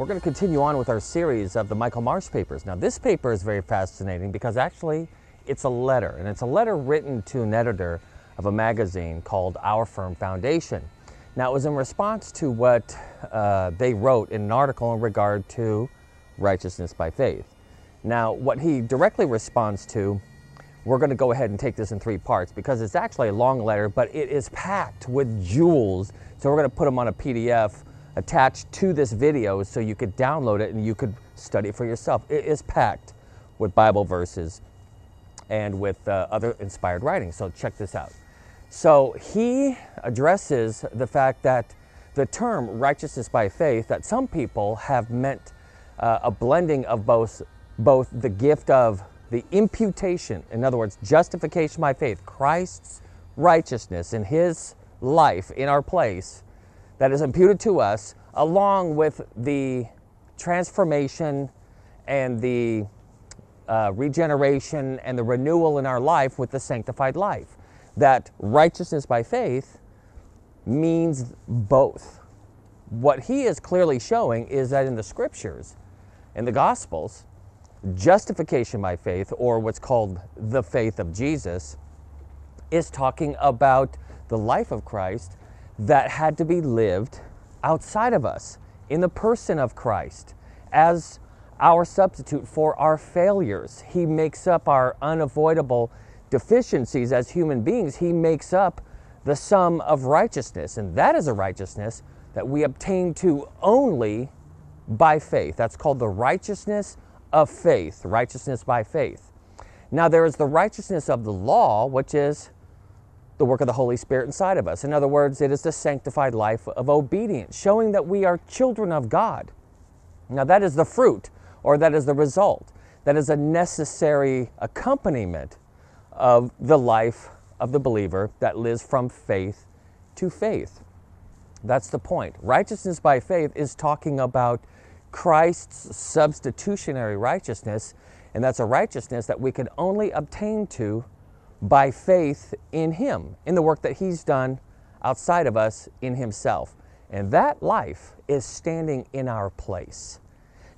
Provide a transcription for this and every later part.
We're going to continue on with our series of the Michael Marsh papers. Now, this paper is very fascinating because actually it's a letter, and it's a letter written to an editor of a magazine called Our Firm Foundation. Now, it was in response to what uh, they wrote in an article in regard to righteousness by faith. Now, what he directly responds to, we're going to go ahead and take this in three parts because it's actually a long letter, but it is packed with jewels. So we're going to put them on a PDF attached to this video so you could download it and you could study for yourself. It is packed with Bible verses and with uh, other inspired writings. So check this out. So he addresses the fact that the term righteousness by faith that some people have meant uh, a blending of both both the gift of the imputation, in other words, justification by faith, Christ's righteousness in his life in our place that is imputed to us, along with the transformation and the uh, regeneration and the renewal in our life with the sanctified life. That righteousness by faith means both. What he is clearly showing is that in the scriptures, in the gospels, justification by faith, or what's called the faith of Jesus, is talking about the life of Christ that had to be lived outside of us in the person of Christ as our substitute for our failures. He makes up our unavoidable deficiencies as human beings. He makes up the sum of righteousness, and that is a righteousness that we obtain to only by faith. That's called the righteousness of faith, righteousness by faith. Now, there is the righteousness of the law, which is the work of the Holy Spirit inside of us. In other words, it is the sanctified life of obedience, showing that we are children of God. Now, that is the fruit, or that is the result. That is a necessary accompaniment of the life of the believer that lives from faith to faith. That's the point. Righteousness by faith is talking about Christ's substitutionary righteousness, and that's a righteousness that we can only obtain to by faith in Him, in the work that He's done outside of us in Himself. And that life is standing in our place.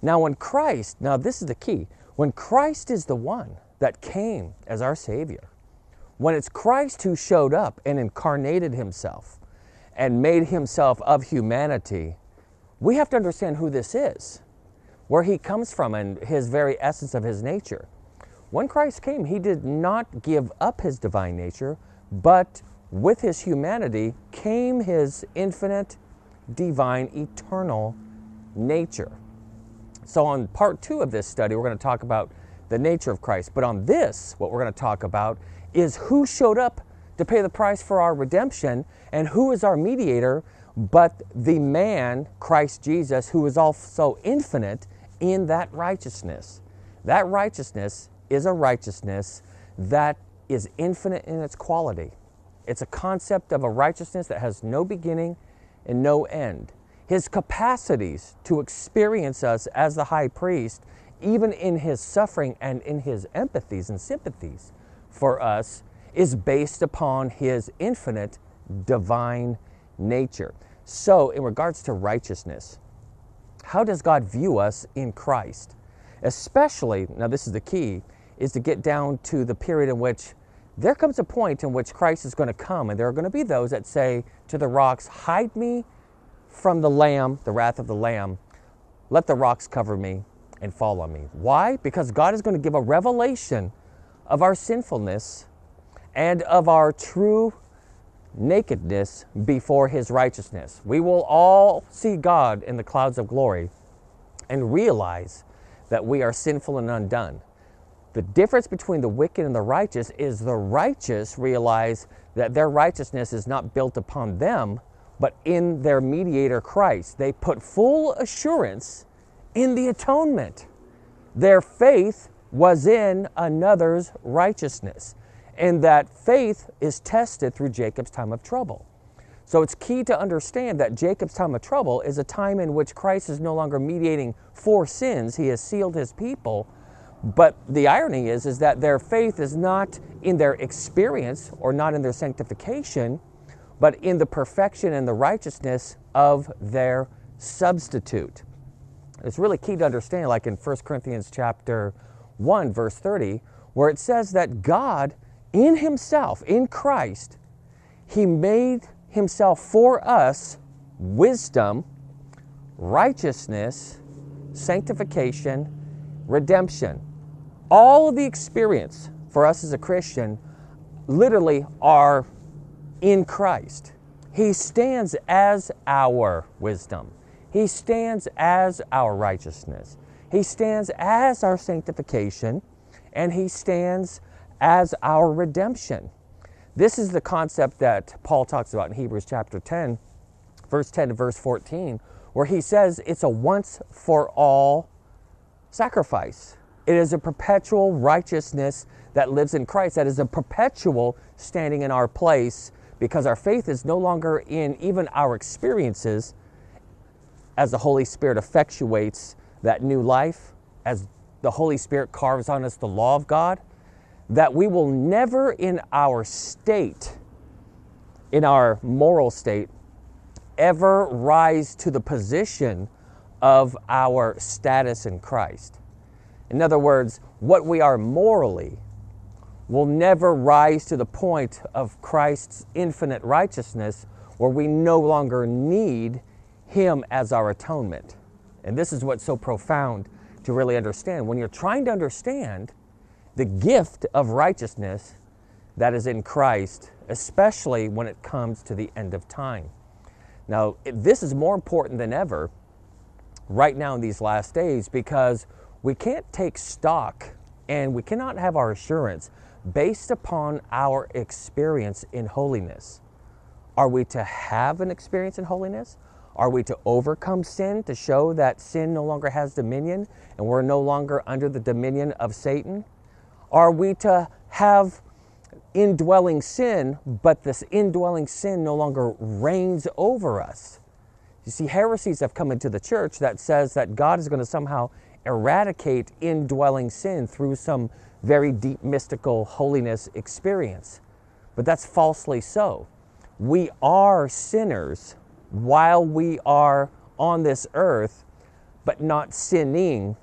Now, when Christ, now this is the key, when Christ is the one that came as our Savior, when it's Christ who showed up and incarnated Himself and made Himself of humanity, we have to understand who this is, where He comes from, and His very essence of His nature. When Christ came, he did not give up his divine nature, but with his humanity came his infinite, divine, eternal nature. So, on part two of this study, we're going to talk about the nature of Christ. But on this, what we're going to talk about is who showed up to pay the price for our redemption and who is our mediator but the man, Christ Jesus, who is also infinite in that righteousness. That righteousness is a righteousness that is infinite in its quality. It's a concept of a righteousness that has no beginning and no end. His capacities to experience us as the high priest, even in his suffering and in his empathies and sympathies for us, is based upon his infinite divine nature. So, in regards to righteousness, how does God view us in Christ? Especially, now this is the key, is to get down to the period in which there comes a point in which Christ is going to come, and there are going to be those that say to the rocks, Hide me from the Lamb, the wrath of the Lamb. Let the rocks cover me and fall on me. Why? Because God is going to give a revelation of our sinfulness and of our true nakedness before his righteousness. We will all see God in the clouds of glory and realize that we are sinful and undone. The difference between the wicked and the righteous is the righteous realize that their righteousness is not built upon them, but in their mediator Christ. They put full assurance in the atonement. Their faith was in another's righteousness, and that faith is tested through Jacob's time of trouble. So it's key to understand that Jacob's time of trouble is a time in which Christ is no longer mediating for sins, he has sealed his people but the irony is, is that their faith is not in their experience or not in their sanctification, but in the perfection and the righteousness of their substitute. It's really key to understand, like in 1 Corinthians chapter 1, verse 30, where it says that God in Himself, in Christ, He made Himself for us wisdom, righteousness, sanctification, redemption all of the experience for us as a Christian literally are in Christ. He stands as our wisdom. He stands as our righteousness. He stands as our sanctification, and He stands as our redemption. This is the concept that Paul talks about in Hebrews chapter 10, verse 10 to verse 14, where he says it's a once for all sacrifice. It is a perpetual righteousness that lives in Christ, that is a perpetual standing in our place because our faith is no longer in even our experiences as the Holy Spirit effectuates that new life, as the Holy Spirit carves on us the law of God, that we will never in our state, in our moral state, ever rise to the position of our status in Christ. In other words, what we are morally will never rise to the point of Christ's infinite righteousness where we no longer need Him as our atonement. And this is what's so profound to really understand. When you're trying to understand the gift of righteousness that is in Christ, especially when it comes to the end of time. Now, this is more important than ever right now in these last days because we can't take stock and we cannot have our assurance based upon our experience in holiness. Are we to have an experience in holiness? Are we to overcome sin to show that sin no longer has dominion and we're no longer under the dominion of Satan? Are we to have indwelling sin, but this indwelling sin no longer reigns over us? You see, heresies have come into the church that says that God is going to somehow eradicate indwelling sin through some very deep mystical holiness experience. But that's falsely so. We are sinners while we are on this earth, but not sinning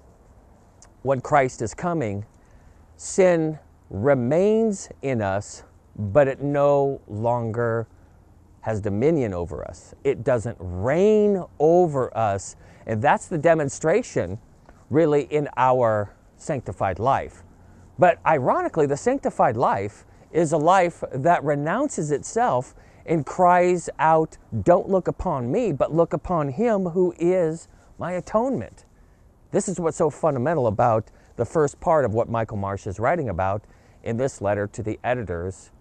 when Christ is coming. Sin remains in us, but it no longer has dominion over us. It doesn't reign over us. And that's the demonstration really in our sanctified life. But ironically, the sanctified life is a life that renounces itself and cries out, Don't look upon me, but look upon him who is my atonement. This is what's so fundamental about the first part of what Michael Marsh is writing about in this letter to the editors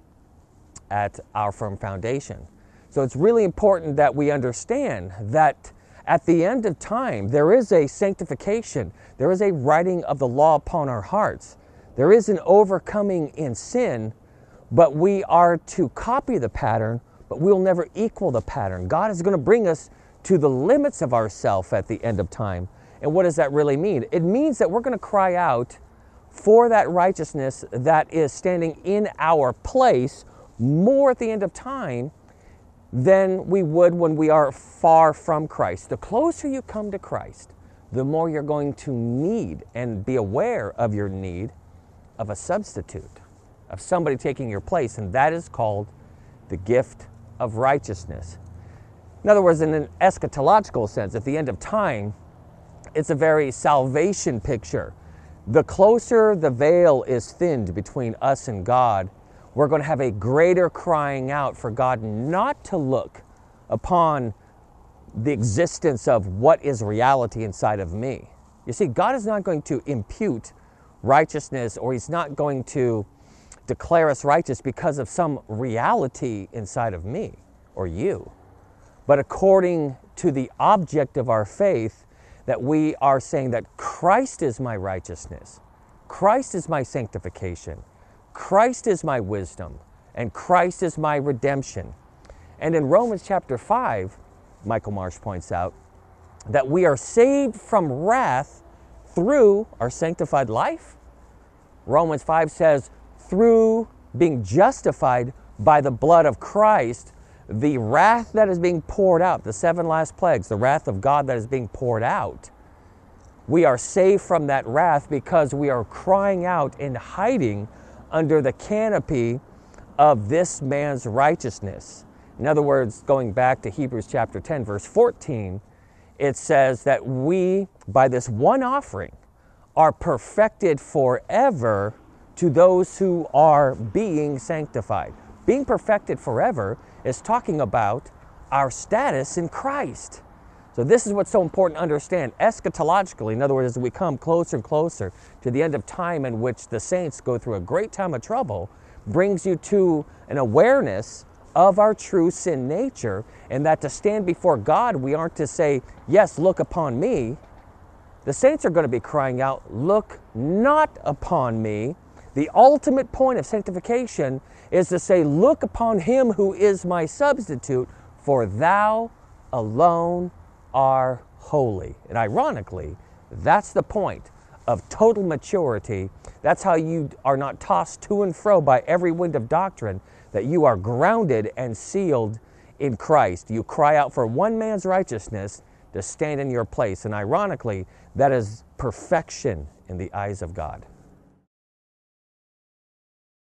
at Our Firm Foundation. So it's really important that we understand that at the end of time, there is a sanctification, there is a writing of the law upon our hearts, there is an overcoming in sin, but we are to copy the pattern, but we'll never equal the pattern. God is going to bring us to the limits of ourself at the end of time. And what does that really mean? It means that we're going to cry out for that righteousness that is standing in our place more at the end of time than we would when we are far from Christ. The closer you come to Christ, the more you're going to need and be aware of your need of a substitute, of somebody taking your place, and that is called the gift of righteousness. In other words, in an eschatological sense, at the end of time, it's a very salvation picture. The closer the veil is thinned between us and God, we're going to have a greater crying out for God not to look upon the existence of what is reality inside of me. You see, God is not going to impute righteousness or He's not going to declare us righteous because of some reality inside of me or you, but according to the object of our faith, that we are saying that Christ is my righteousness, Christ is my sanctification. Christ is my wisdom, and Christ is my redemption. And in Romans chapter 5, Michael Marsh points out that we are saved from wrath through our sanctified life. Romans 5 says, through being justified by the blood of Christ, the wrath that is being poured out, the seven last plagues, the wrath of God that is being poured out, we are saved from that wrath because we are crying out in hiding under the canopy of this man's righteousness. In other words, going back to Hebrews chapter 10, verse 14, it says that we, by this one offering, are perfected forever to those who are being sanctified. Being perfected forever is talking about our status in Christ. So this is what's so important to understand. Eschatologically, in other words, as we come closer and closer to the end of time in which the saints go through a great time of trouble, brings you to an awareness of our true sin nature and that to stand before God, we aren't to say, yes, look upon me. The saints are going to be crying out, look not upon me. The ultimate point of sanctification is to say, look upon him who is my substitute, for thou alone are holy. And ironically, that's the point of total maturity. That's how you are not tossed to and fro by every wind of doctrine, that you are grounded and sealed in Christ. You cry out for one man's righteousness to stand in your place. And ironically, that is perfection in the eyes of God.